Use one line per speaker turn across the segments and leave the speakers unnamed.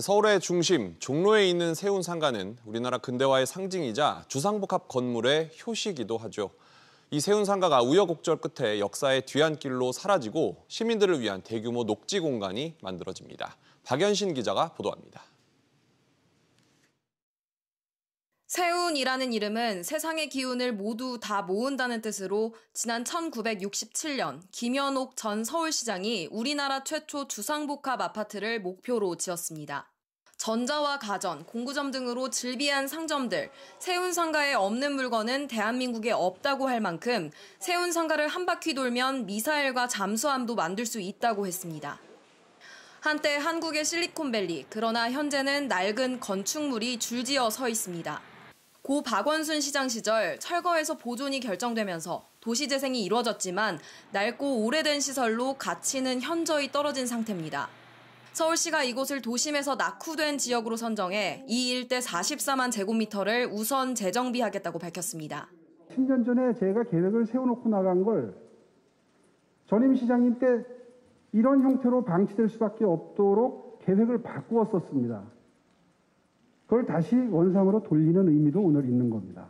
서울의 중심 종로에 있는 세운 상가는 우리나라 근대화의 상징이자 주상복합 건물의 효시기도 하죠. 이 세운 상가가 우여곡절 끝에 역사의 뒤안길로 사라지고 시민들을 위한 대규모 녹지 공간이 만들어집니다. 박연신 기자가 보도합니다.
세운이라는 이름은 세상의 기운을 모두 다 모은다는 뜻으로 지난 1967년 김현옥 전 서울시장이 우리나라 최초 주상복합 아파트를 목표로 지었습니다. 전자와 가전, 공구점 등으로 질비한 상점들, 세운 상가에 없는 물건은 대한민국에 없다고 할 만큼 세운 상가를 한 바퀴 돌면 미사일과 잠수함도 만들 수 있다고 했습니다. 한때 한국의 실리콘밸리, 그러나 현재는 낡은 건축물이 줄지어 서 있습니다. 고 박원순 시장 시절 철거에서 보존이 결정되면서 도시재생이 이루어졌지만 낡고 오래된 시설로 가치는 현저히 떨어진 상태입니다. 서울시가 이곳을 도심에서 낙후된 지역으로 선정해 이 일대 44만 제곱미터를 우선 재정비하겠다고 밝혔습니다.
10년 전에 제가 계획을 세워놓고 나간 걸 전임 시장님 때 이런 형태로 방치될 수밖에 없도록 계획을 바꾸었었습니다. 그걸 다시 원상으로 돌리는 의미도 오늘 있는 겁니다.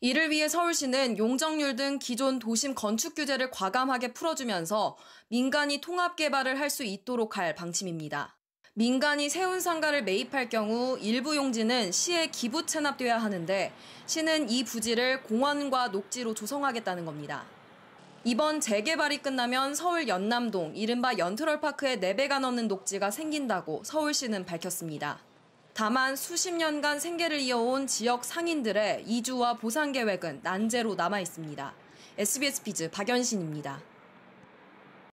이를 위해 서울시는 용적률 등 기존 도심 건축 규제를 과감하게 풀어주면서 민간이 통합 개발을 할 수 있도록 할 방침입니다. 민간이 세운 상가를 매입할 경우 일부 용지는 시에 기부 체납돼야 하는데 시는 이 부지를 공원과 녹지로 조성하겠다는 겁니다. 이번 재개발이 끝나면 서울 연남동 이른바 연트럴파크에 4배가 넘는 녹지가 생긴다고 서울시는 밝혔습니다. 다만 수십 년간 생계를 이어온 지역 상인들의 이주와 보상 계획은 난제로 남아 있습니다. SBS 비즈 박연신입니다.